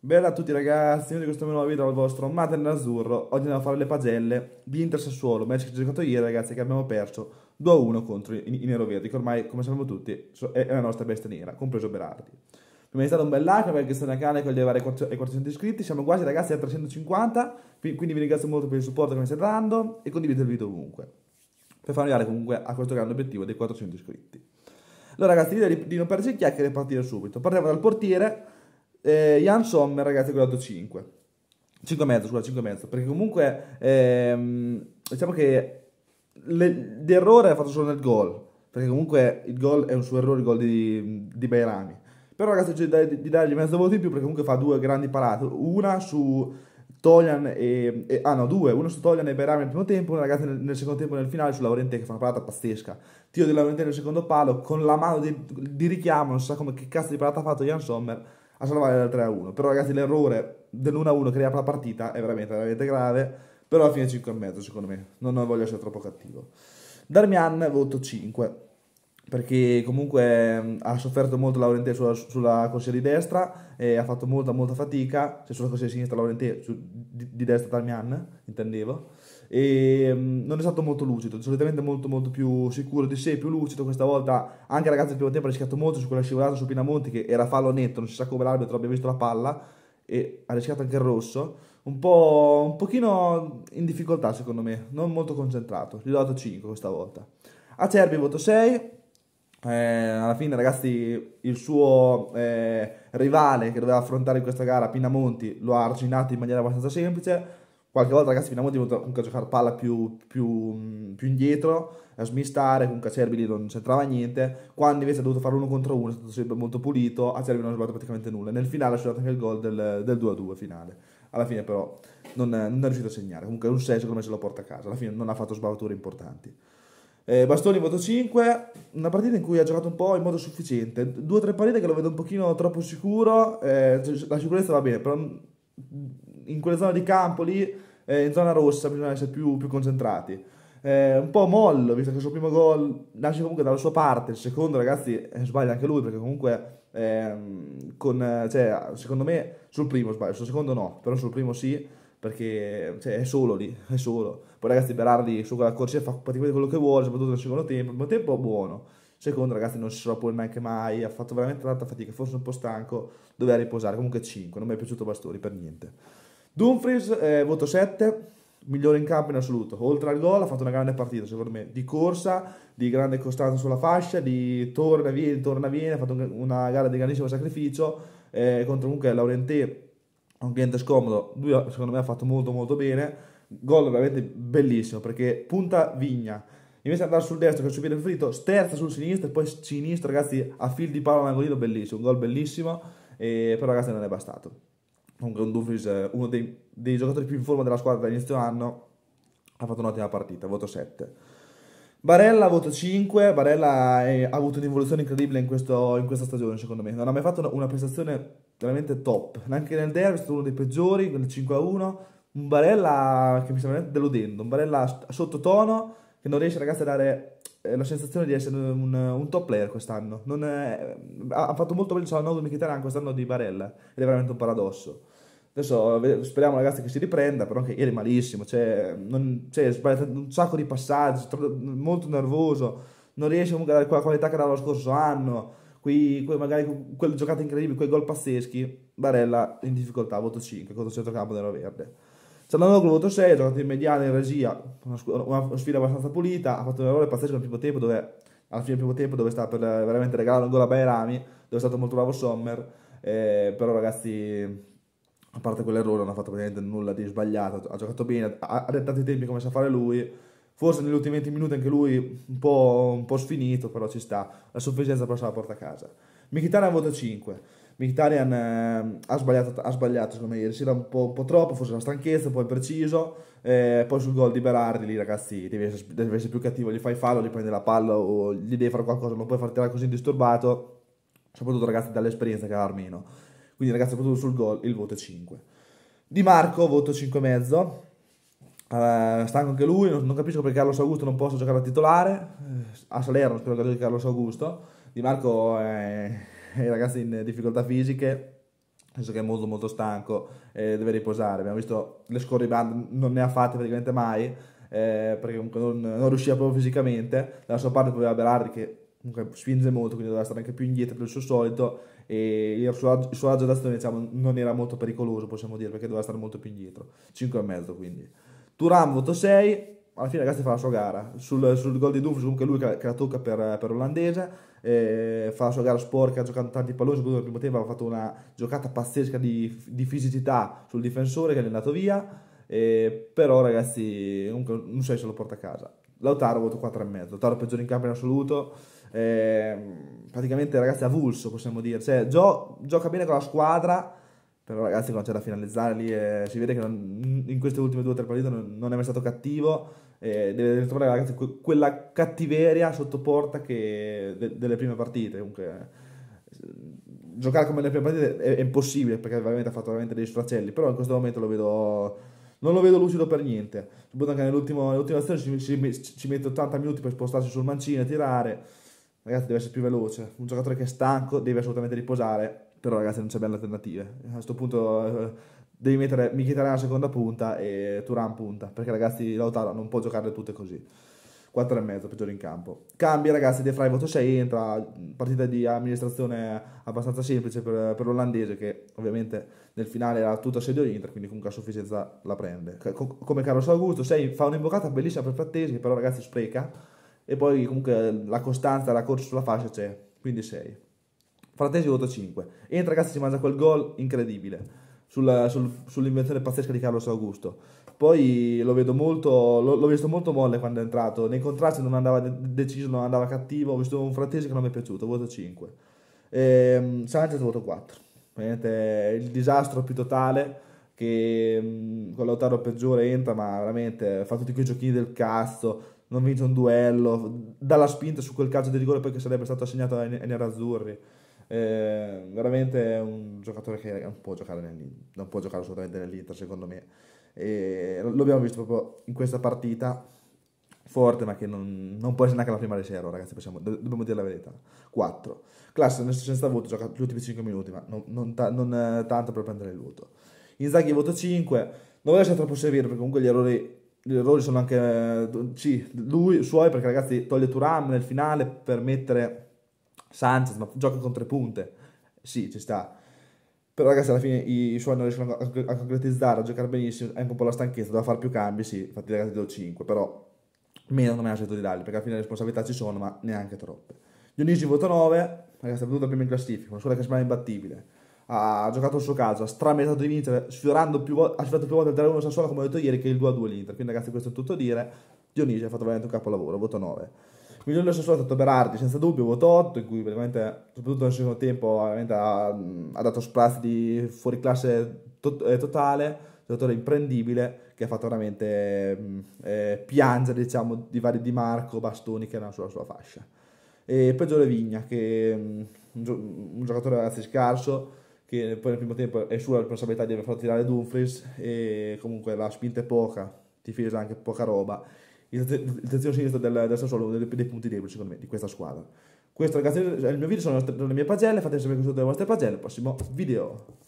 Bella a tutti ragazzi, io di questo nuovo video al vostro Maten Azzurro. Oggi andiamo a fare le pagelle di Inter Sassuolo, match che ho giocato ieri ragazzi che abbiamo perso 2-1 contro i, i Verdi, che ormai come sappiamo tutti è, la nostra bestia nera, compreso Berardi. Prima di stato un bel like perché sono a canale con gli le ai 400 iscritti, siamo quasi ragazzi a 350, quindi vi ringrazio molto per il supporto che mi state dando e condividete il video ovunque, per far arrivare comunque a questo grande obiettivo dei 400 iscritti. Allora ragazzi, direi di non perdere perderci chiacchiere e partire subito. Partiamo dal portiere eh, Jan Sommer, ragazzi, quello 5. 5 e mezzo, scusa, 5 e mezzo. Perché comunque, ehm, diciamo che le, l'errore è fatto solo nel gol. Perché comunque il gol è un suo errore, il gol di, di Bairami. Però ragazzi, cerco di, di dargli mezzo voto in più perché comunque fa due grandi parate. Una su Toglian e, e, Ah no, due. Una su Toglian e Bairami nel primo tempo, una ragazza nel, nel, secondo tempo nel finale su Laurente che fa una parata pazzesca. Tiro di Laurente nel secondo palo con la mano di, di richiamo, non so come che cazzo di parata ha fatto Jan Sommer a salvare dal 3-1. a Però ragazzi l'errore dell'1-1 a che riapre la partita è veramente, veramente grave, però alla fine 5,5 secondo me, non, non voglio essere troppo cattivo. Darmian voto 5, perché comunque ha sofferto molto Laurentè sulla, sulla corsia di destra, e ha fatto molta molta fatica, cioè sulla corsia di sinistra Laurentè, su, di, di destra Darmian, intendevo e mm, non è stato molto lucido, solitamente molto molto più sicuro di sé, più lucido, questa volta anche ragazzi il primo tempo ha rischiato molto su quella scivolata su Pinamonti che era fallo netto, non si sa come l'arbitro abbia visto la palla e ha rischiato anche il rosso, un po' un pochino in difficoltà secondo me, non molto concentrato, gli ho dato 5 questa volta. Acerbi voto 6, eh, alla fine ragazzi il suo eh, rivale che doveva affrontare in questa gara Pinamonti lo ha arginato in maniera abbastanza semplice Qualche volta, ragazzi, finiamo di comunque a giocare palla più, più, mm, più, indietro, a smistare, comunque a Cerbi lì non c'entrava niente. Quando invece ha dovuto fare uno contro uno, è stato sempre molto pulito, a Cerbi non ha sbagliato praticamente nulla. Nel finale ha sciolato anche il gol del, del 2-2 finale. Alla fine però non, non è riuscito a segnare, comunque un 6 secondo me se lo porta a casa, alla fine non ha fatto sbavature importanti. Eh, Bastoni voto 5, una partita in cui ha giocato un po' in modo sufficiente, due o tre partite che lo vedo un pochino troppo sicuro, eh, la sicurezza va bene, però in quella zona di campo lì, eh, in zona rossa, bisogna essere più, più concentrati. Eh, un po' mollo, visto che il suo primo gol nasce comunque dalla sua parte, il secondo ragazzi eh, sbaglia anche lui perché comunque ehm, con, cioè, secondo me sul primo sbaglio, sul secondo no, però sul primo sì perché cioè, è solo lì, è solo. Poi ragazzi Berardi su quella corsia fa praticamente quello che vuole, soprattutto nel secondo tempo, il primo tempo buono. Secondo ragazzi non si sovrapponeva neanche mai, ha fatto veramente tanta fatica, forse un po' stanco, doveva riposare, comunque 5, non mi è piaciuto Bastori per niente. Dumfries, eh, voto 7, migliore in campo in assoluto. Oltre al gol ha fatto una grande partita, secondo me, di corsa, di grande costanza sulla fascia, di torna viene, torna viene, ha fatto una gara di grandissimo sacrificio eh, contro comunque Laurentè, un cliente scomodo, lui secondo me ha fatto molto molto bene. Gol veramente bellissimo perché punta Vigna, invece di andare sul destro che è il suo piede preferito, sterza sul sinistro e poi sinistro ragazzi a fil di palo all'angolino bellissimo, un gol bellissimo, eh, però ragazzi non è bastato comunque un Dumfries, eh, uno dei, dei, giocatori più in forma della squadra dall'inizio anno, ha fatto un'ottima partita, voto 7. Barella, voto 5, Barella è, ha avuto un'involuzione incredibile in, questo, in, questa stagione secondo me, non ha mai fatto una prestazione veramente top, neanche nel derby è stato uno dei peggiori, nel 5-1, un Barella che mi sembra deludendo, un Barella sottotono che non riesce ragazzi a dare eh, la sensazione di essere un, un top player quest'anno. È, ha, fatto molto bene, c'è la nuova Mkhitaryan quest'anno di Barella ed è veramente un paradosso. Adesso speriamo ragazzi che si riprenda, però anche ieri malissimo, cioè, non, cioè, sbagliato un sacco di passaggi, troppo, molto nervoso, non riesce comunque a dare quella qualità che era lo scorso anno, qui, qui magari quelle giocate incredibili, quei gol pazzeschi, Barella in difficoltà, voto 5 contro il centrocampo della Verde. Cialanoglu voto 6, ha giocato in mediana in regia, una, una, sfida abbastanza pulita, ha fatto un errore pazzesco nel primo tempo dove, alla fine del primo tempo dove sta per veramente regalare un gol a Bayerami, dove è stato molto bravo Sommer, eh, però ragazzi a parte quell'errore, non ha fatto praticamente nulla di sbagliato, ha giocato bene, ha adattato i tempi come sa fare lui, forse negli ultimi 20 minuti anche lui un po', un po sfinito, però ci sta, la sufficienza però se la porta a casa. Mkhitaryan vota 5, Mkhitaryan eh, ha, sbagliato, ha sbagliato secondo me ieri sera un po', un po troppo, forse la stanchezza, poi preciso, eh, poi sul gol di Berardi lì ragazzi devi essere, devi essere più cattivo, gli fai fallo, gli prendi la palla o gli devi fare qualcosa, non puoi farti così disturbato, soprattutto ragazzi dall'esperienza che ha Armino. Quindi ragazzi, soprattutto sul gol il voto è 5. Di Marco, voto 5,5. Uh, eh, stanco anche lui, non, non, capisco perché Carlos Augusto non possa giocare da titolare. Eh, a Salerno spero che giochi Carlos Augusto. Di Marco è, è ragazzi in difficoltà fisiche penso che è molto molto stanco e eh, deve riposare. Abbiamo visto le scorribande, non ne ha fatte praticamente mai, eh, perché comunque non, non, riusciva proprio fisicamente. Dalla sua parte poi aveva Berardi che comunque spinge molto, quindi doveva stare anche più indietro del suo solito e il suo, il suo agio destro diciamo, non era molto pericoloso, possiamo dire, perché doveva stare molto più indietro. 5,5 quindi. Turam voto 6, alla fine ragazzi fa la sua gara, sul, sul gol di Dumfries comunque lui che, che, la tocca per, per l'olandese, eh, fa la sua gara sporca, giocando tanti palloni, soprattutto nel primo tempo aveva fatto una giocata pazzesca di, di fisicità sul difensore che è andato via, eh, però ragazzi comunque non so se lo porta a casa. Lautaro voto 4,5, Lautaro peggiore in campo in assoluto, eh, praticamente ragazzi avulso possiamo dire, cioè gio- gioca bene con la squadra, però ragazzi quando c'è da finalizzare lì eh, si vede che non, in queste ultime due o tre partite non, non è mai stato cattivo, eh, deve trovare ragazzi quella cattiveria sotto porta che de- delle prime partite, comunque giocare come nelle prime partite è, è impossibile perché veramente ha fatto veramente dei sfracelli, però in questo momento lo vedo non lo vedo lucido per niente. Soprattutto anche nell'ultima azione ci, ci, ci, mette 80 minuti per spostarsi sul mancino e tirare ragazzi deve essere più veloce, un giocatore che è stanco deve assolutamente riposare, però ragazzi non c'è belle alternative. A questo punto eh, devi mettere Mkhitaryan alla seconda punta e Turan punta, perché ragazzi Lautaro non può giocarle tutte così. 4 e mezzo peggiore in campo. Cambi ragazzi, De Frey voto 6 entra, partita di amministrazione abbastanza semplice per, per l'olandese che ovviamente nel finale era tutto a sedio Inter, quindi comunque a sufficienza la prende. come Carlos Augusto, 6 fa un'invocata bellissima per Frattesi che però ragazzi spreca e poi comunque la costanza, la corsa sulla fascia c'è, quindi 6. Fratesi vota 5. Entra ragazzi si mangia quel gol incredibile. Sulla, sul, sull'invenzione pazzesca di Carlos Augusto. Poi lo vedo molto, l'ho visto molto molle quando è entrato. Nei contrasti non andava deciso, non andava cattivo. Ho visto un frattesi che non mi è piaciuto, voto 5. E, Sanchez voto 4. Veramente il disastro più totale che mm, con l'Autaro peggiore entra, ma veramente fa tutti quei giochini del cazzo non vince un duello, dà la spinta su quel calcio di rigore poi che sarebbe stato assegnato ai, ai nerazzurri. Eh, veramente è un giocatore che non può giocare, nel, non può giocare assolutamente nell'Inter, secondo me. E lo abbiamo visto proprio in questa partita forte, ma che non, non può essere neanche la prima di riserva, ragazzi, possiamo, do, dobbiamo dire la verità. 4. Classe nel senza voto, gioca gli ultimi 5 minuti, ma non, non, ta, non eh, tanto per prendere il voto. Inzaghi voto 5, non voglio lasciare troppo servire perché comunque gli errori gli errori sono anche sì, lui, suoi perché ragazzi toglie Turam nel finale per mettere Sanchez, ma gioca con tre punte, sì ci sta, però ragazzi alla fine i suoi non riescono a, concretizzare, a giocare benissimo, è un po' la stanchezza, doveva fare più cambi, sì, infatti ragazzi do 5, però meno non mi ha scelto di dargli, perché alla fine le responsabilità ci sono, ma neanche troppe. Dionigi vota 9, ragazzi è venuto prima in classifica, una squadra che sembra imbattibile ha giocato il suo caso, ha strameritato di vincere, sfiorando più, ha sfiorato più volte il 3-1 Sassuolo, come ho detto ieri, che il 2-2 l'Inter. Quindi ragazzi questo è tutto dire. Dionigi ha fatto veramente un capolavoro, voto 9. Migliore del Sassuolo è stato Berardi, senza dubbio, voto 8, in cui veramente, soprattutto nel secondo tempo, ha, ha, dato sprazzi di fuori classe to- eh, totale giocatore imprendibile che ha fatto veramente mm, eh, piangere diciamo di vari Di Marco, Bastoni che erano sulla sua fascia e peggiore Vigna che è mm, un, gio- un giocatore ragazzi scarso che poi nel primo tempo è sua responsabilità di aver fatto tirare Dumfries e comunque la spinta è poca, difesa anche poca roba. Il terzino sinistro del, del Sassuolo è uno dei, dei punti deboli secondo me di questa squadra. Questo ragazzi è il mio video, sono le mie pagelle, fatemi sapere cosa sono le vostre pagelle, prossimo video.